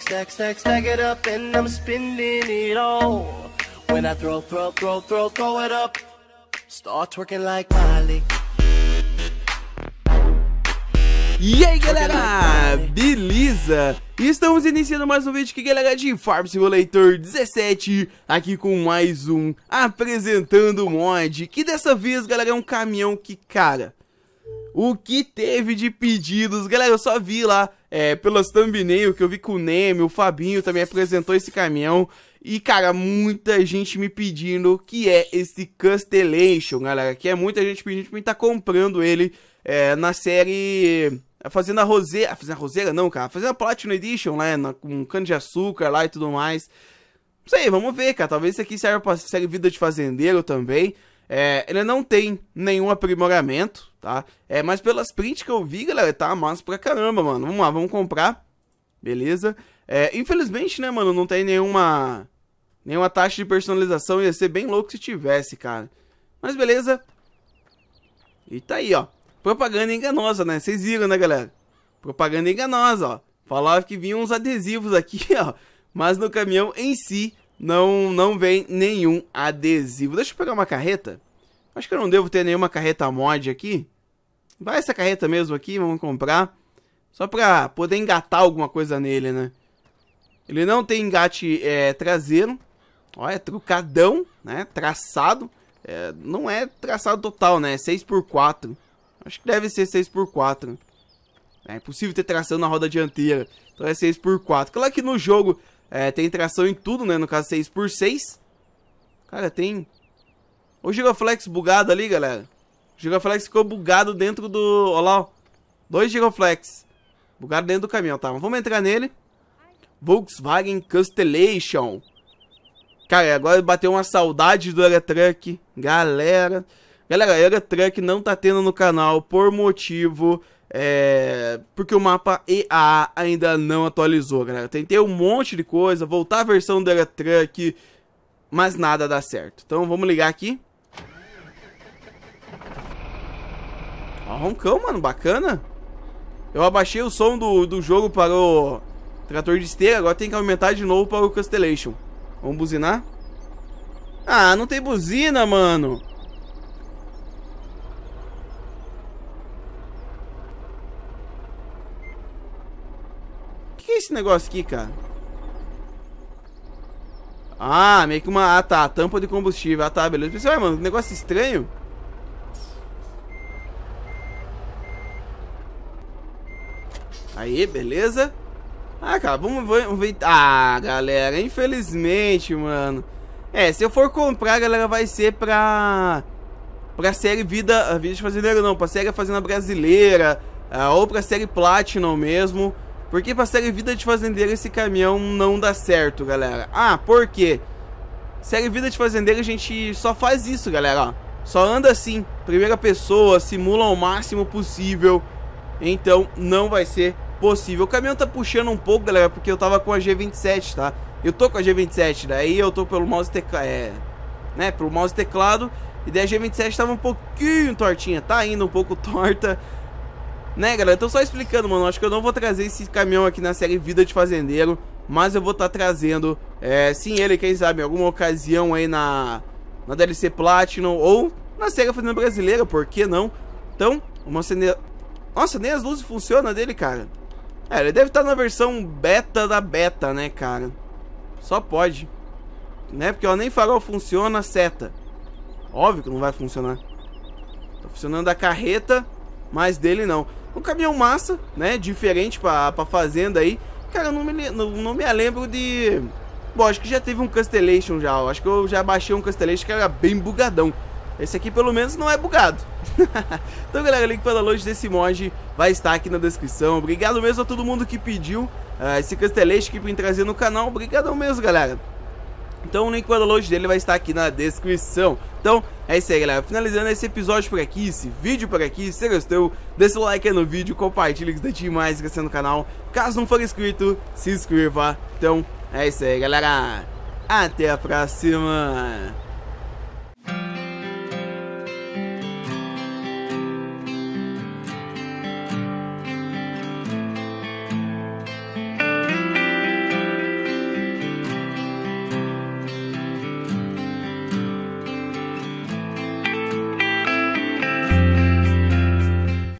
Stack, stack, stack it up and I'm it all. When I throw, throw, throw, throw, throw it up, start twerking like Miley. E aí galera, beleza? estamos iniciando mais um vídeo aqui galera de Farm Simulator 17 Aqui com mais um Apresentando o Mod Que dessa vez galera é um caminhão que cara O que teve de pedidos Galera eu só vi lá é, pelas thumbnails que eu vi com o Neme, o Fabinho também apresentou esse caminhão. E, cara, muita gente me pedindo que é esse Castellation, galera. Que é muita gente pedindo pra mim tá comprando ele é, na série... Fazendo a roseira... Fazendo a roseira não, cara. Fazendo a Platinum Edition, né? Na, com cano de açúcar lá e tudo mais. Não sei, vamos ver, cara. Talvez isso aqui serve pra série Vida de Fazendeiro também. É, ele não tem nenhum aprimoramento, tá? É, mas pelas prints que eu vi, galera, tá massa pra caramba, mano. Vamos lá, vamos comprar. Beleza? É, infelizmente, né, mano, não tem nenhuma nenhuma taxa de personalização. Ia ser bem louco se tivesse, cara. Mas beleza. E tá aí, ó. Propaganda enganosa, né? Vocês viram, né, galera? Propaganda enganosa, ó. Falava que vinham uns adesivos aqui, ó. Mas no caminhão em si não, não vem nenhum adesivo. Deixa eu pegar uma carreta. Acho que eu não devo ter nenhuma carreta mod aqui. Vai essa carreta mesmo aqui, vamos comprar. Só pra poder engatar alguma coisa nele, né? Ele não tem engate é, traseiro. Olha, é trucadão, né? Traçado. É, não é traçado total, né? É 6x4. Acho que deve ser 6x4. É impossível ter tração na roda dianteira. Então é 6x4. Claro que no jogo é, tem tração em tudo, né? No caso 6x6. Cara, tem... O giroflex bugado ali, galera. O Gigaflex ficou bugado dentro do... Olha lá, ó. Dois Gigaflex. Bugado dentro do caminhão, tá? Mas vamos entrar nele. Volkswagen Constellation. Cara, agora bateu uma saudade do Eletruck. Galera... Galera, Eletruck não tá tendo no canal por motivo... É, porque o mapa EA ainda não atualizou, galera. tentei um monte de coisa, voltar a versão do Eletruck, mas nada dá certo. Então vamos ligar aqui. roncão, mano, bacana. Eu abaixei o som do, do jogo para o trator de esteira, agora tem que aumentar de novo para o Constellation. Vamos buzinar? Ah, não tem buzina, mano. O que, é esse negócio aqui, cara? Ah, meio que uma... Ah, tá, tampa de combustível. Ah, tá, beleza. Pessoal, é, mano, negócio estranho. Aí, beleza? Ah, cara, vamos ver. Ah, galera, infelizmente, mano. É, se eu for comprar, galera, vai ser pra. Pra série Vida. Ah, Vida Fazendeiro não, pra série Fazenda Brasileira. Ah, ou pra série Platinum mesmo. Porque pra série Vida de Fazendeiro esse caminhão não dá certo, galera. Ah, por quê? Série Vida de Fazendeiro a gente só faz isso, galera. Ó. Só anda assim, primeira pessoa, simula o máximo possível então não vai ser possível. O caminhão tá puxando um pouco, galera, porque eu tava com a G27, tá? Eu tô com a G27, daí né? eu tô pelo mouse teclado, é, né, pelo mouse teclado, e daí a G27 tava um pouquinho tortinha, tá ainda um pouco torta, né, galera? Então só explicando, mano, acho que eu não vou trazer esse caminhão aqui na série Vida de Fazendeiro, mas eu vou estar tá trazendo, é, sim ele, quem sabe, em alguma ocasião aí na, na DLC Platinum ou na série Fazenda Brasileira, por que não? Então, uma, nossa, nem as luzes funcionam dele, cara. É, ele deve estar tá na versão beta da beta, né, cara? Só pode. Né? Porque, ó, nem farol funciona, a seta. Óbvio que não vai funcionar. Tá funcionando a carreta, mas dele não. Um caminhão massa, né? Diferente pra, pra fazenda aí. Cara, eu não me, não, não me lembro de... Bom, acho que já teve um Castellation já. Eu acho que eu já baixei um Castellation que era bem bugadão. Esse aqui pelo menos não é bugado. então galera, o link para download desse mod vai estar aqui na descrição. Obrigado mesmo a todo mundo que pediu uh, esse Castellation que vem trazer no canal. Obrigadão mesmo galera. Então o link para download dele vai estar aqui na descrição. Então é isso aí galera, finalizando esse episódio por aqui, esse vídeo por aqui. Se gostou, deixa o like aí no vídeo, compartilha que tem mais que no canal. Caso não for inscrito, se inscreva. Então é isso aí galera, até a próxima.